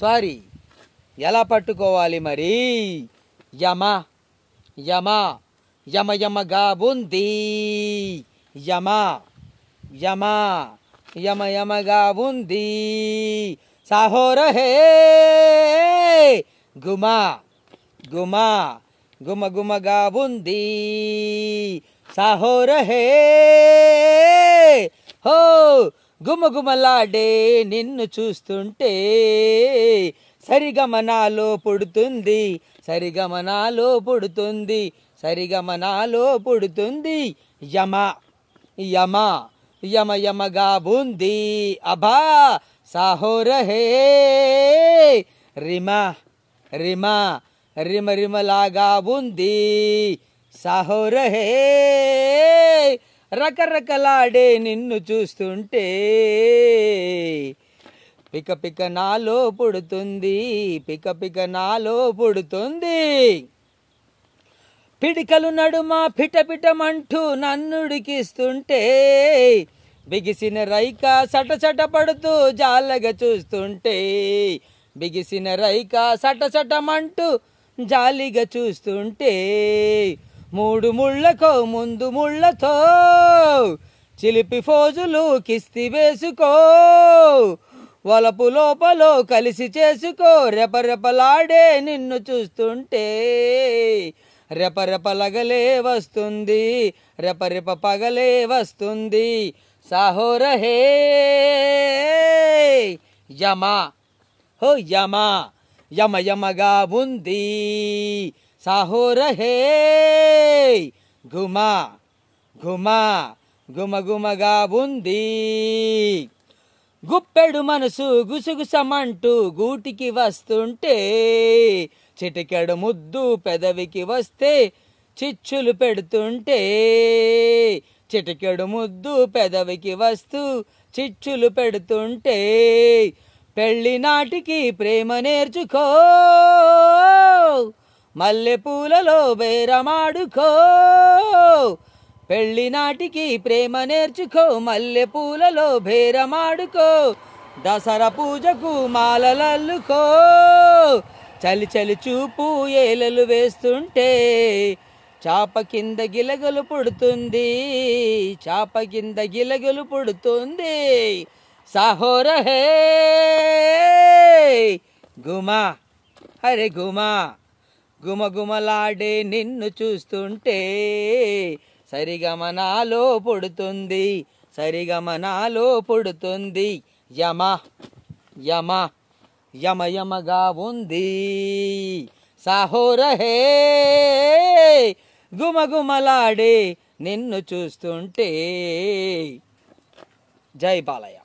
sorry ఎలా పట్టుకోవాలి మరి యమ యమ యమ యమగా ఉంది యమ యమ యమ యమగా ఉంది సాహోరహే గుమా గుమా గుమ గుమగా ఉంది సాహోరహే హో గుమగుమలాడే నిన్ను చూస్తుంటే సరిగమనాలో పుడుతుంది సరిగమనాలో పుడుతుంది సరిగమనాలో పుడుతుంది యమ యమ యమ యమగా బుంది అభా సాహోరహే రిమ రిమ రిమ రిమలాగా బుంది సాహోరహే రకరకలాడే నిన్ను చూస్తుంటే పిక పిక నాలో పుడుతుంది పిక పిక నాలో పుడుతుంది పిడికలు నడుమ పిటపిటమంటూ నన్నుడికిస్తుంటే బిగిసిన రైక సటసట పడుతూ జాలగా చూస్తుంటే బిగిసిన రైక సటసటమంటూ జాలిగా చూస్తుంటే మూడు ముళ్ళకో ముందు ముళ్ళతో చిలిపి ఫోజులు కిస్తి వేసుకో వలపు లోపల కలిసి చేసుకో రెపరెపలాడే నిన్ను చూస్తుంటే రెపరెపలగలే వస్తుంది రెపరెప పగలే వస్తుంది సాహో రహే యమ హో యమ యమ యమగా ఉంది साहो ఘుమా ఘుమ ఘుమఘుమగా ఉంది గుప్పెడు మనసు గుసగుసమంటూ గూటికి వస్తుంటే చిటికెడు ముద్దు పెదవికి వస్తే చిచ్చులు పెడుతుంటే చిటికెడు ముద్దు పెదవికి వస్తూ చిచ్చులు పెడుతుంటే పెళ్ళి నాటికి ప్రేమ నేర్చుకో మల్లెపూలలో బేరమాడుకో పెళ్ళి నాటికి ప్రేమ నేర్చుకో మల్లెపూలలో బేరమాడుకో దసరా పూజకు మాలలల్లుకో చలి చలి చూపు ఏలలు వేస్తుంటే చాప కింద గిలగలు పుడుతుంది చాప కింద గిలగలు పుడుతుంది సాహోరహే గుమా అరే గుమా గుమగుమలాడే నిన్ను చూస్తుంటే సరిగమనాలో పుడుతుంది సరిగమనాలో పుడుతుంది యమ యమ యమ యమగా ఉంది సాహోరహే గుమగుమలాడే నిన్ను చూస్తుంటే జై బాలయ్య